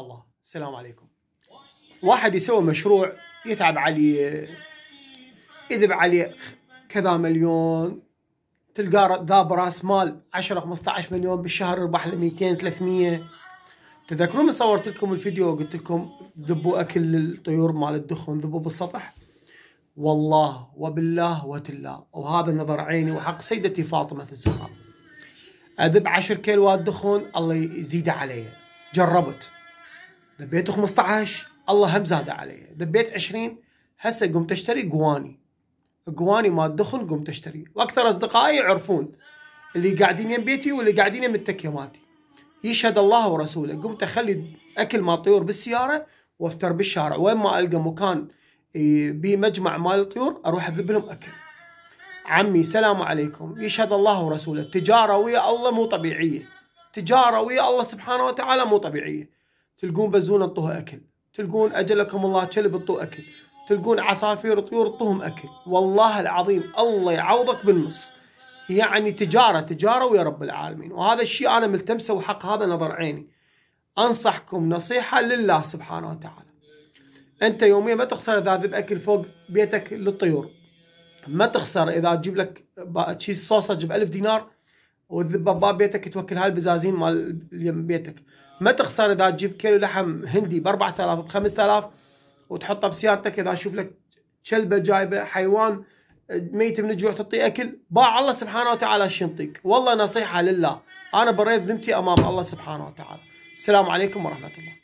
الله السلام عليكم واحد يسوي مشروع يتعب عليه يذب عليه كذا مليون تلقاه ذاب راس مال 10 15 مليون بالشهر يربح له 200 300 تذكرون صورت لكم الفيديو وقلت لكم ذبوا اكل الطيور مال الدخن ذبوا بالسطح والله وبالله وتلا وهذا نظر عيني وحق سيدتي فاطمه الزهراء اذب 10 كيلوات دخون الله يزيده علي جربت دبيت 15 الله هم زاد علي دبيت 20 هسه قمت اشتري قواني قواني ما دخن قمت اشتري واكثر اصدقائي يعرفون اللي قاعدين يم بيتي واللي قاعدين يم التكيه مالتي يشهد الله ورسوله قمت اخلي اكل مال طيور بالسياره وافتر بالشارع وين ما القى مكان إيه، بمجمع مال الطيور اروح اذب لهم اكل عمي سلام عليكم يشهد الله ورسوله التجاره ويا الله مو طبيعيه تجاره ويا الله سبحانه وتعالى مو طبيعيه تلقون بزونه انطوها اكل تلقون اجلكم الله كلب انطوه اكل تلقون عصافير وطيور انطوهم اكل والله العظيم الله يعوضك بالنص يعني تجاره تجاره ويا رب العالمين وهذا الشيء انا ملتمسه وحق هذا نظر عيني انصحكم نصيحه لله سبحانه وتعالى انت يوميا ما تخسر اذا ذب اكل فوق بيتك للطيور ما تخسر اذا تجيب لك تشيز صوصج ب 1000 دينار وتذب بباب بيتك توكل هاي البزازين مال بيتك ما تخسر اذا تجيب كيلو لحم هندي ب 4000 ب 5000 وتحطه بسيارتك اذا اشوف لك كلبه جايبه حيوان ميت من الجوع تعطيه اكل باع الله سبحانه وتعالى شنطيك والله نصيحه لله انا بريت ذمتي امام الله سبحانه وتعالى السلام عليكم ورحمه الله